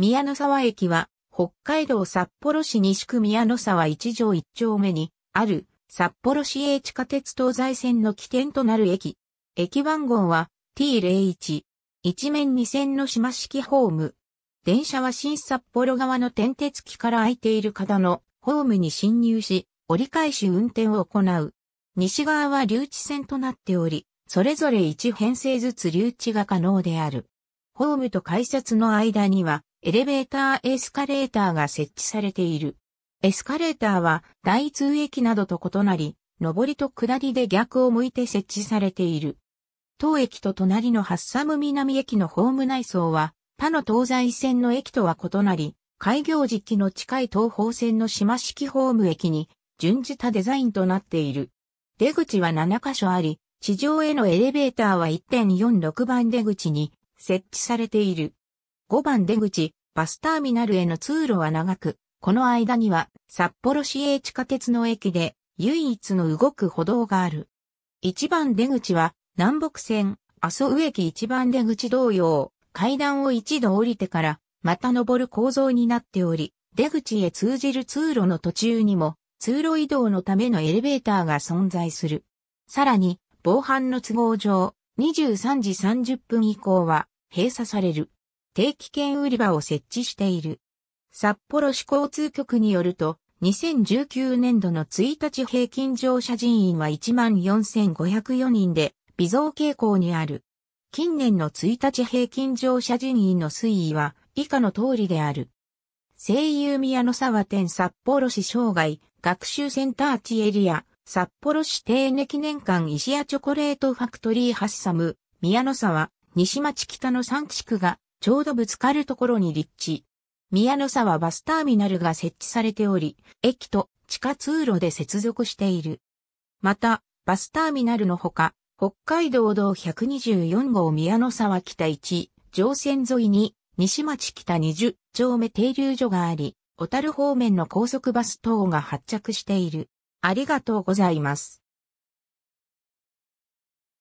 宮の沢駅は、北海道札幌市西区宮の沢一条一丁目に、ある、札幌市営地下鉄東西線の起点となる駅。駅番号は T01。一面二線の島式ホーム。電車は新札幌側の点鉄機から空いている方のホームに侵入し、折り返し運転を行う。西側は留置線となっており、それぞれ1編成ずつ留置が可能である。ホームと改札の間には、エレベーターエスカレーターが設置されている。エスカレーターは第通駅などと異なり、上りと下りで逆を向いて設置されている。当駅と隣のハッサム南駅のホーム内装は、他の東西線の駅とは異なり、開業時期の近い東方線の島式ホーム駅に順次たデザインとなっている。出口は7カ所あり、地上へのエレベーターは1.46番出口に設置されている。5番出口、バスターミナルへの通路は長く、この間には札幌市営地下鉄の駅で唯一の動く歩道がある。1番出口は南北線、阿蘇植駅1番出口同様、階段を一度降りてからまた登る構造になっており、出口へ通じる通路の途中にも通路移動のためのエレベーターが存在する。さらに、防犯の都合上、23時30分以降は閉鎖される。定期券売り場を設置している。札幌市交通局によると、2019年度の1日平均乗車人員は14,504人で、微増傾向にある。近年の1日平均乗車人員の推移は以下の通りである。声優宮の沢店札幌市生涯学習センター地エリア札幌市定年記念館石屋チョコレートファクトリーハッサム宮の沢西町北の3地区がちょうどぶつかるところに立地。宮の沢バスターミナルが設置されており、駅と地下通路で接続している。また、バスターミナルのほか、北海道道124号宮の沢北1、上線沿いに、西町北20丁目停留所があり、小樽方面の高速バス等が発着している。ありがとうございます。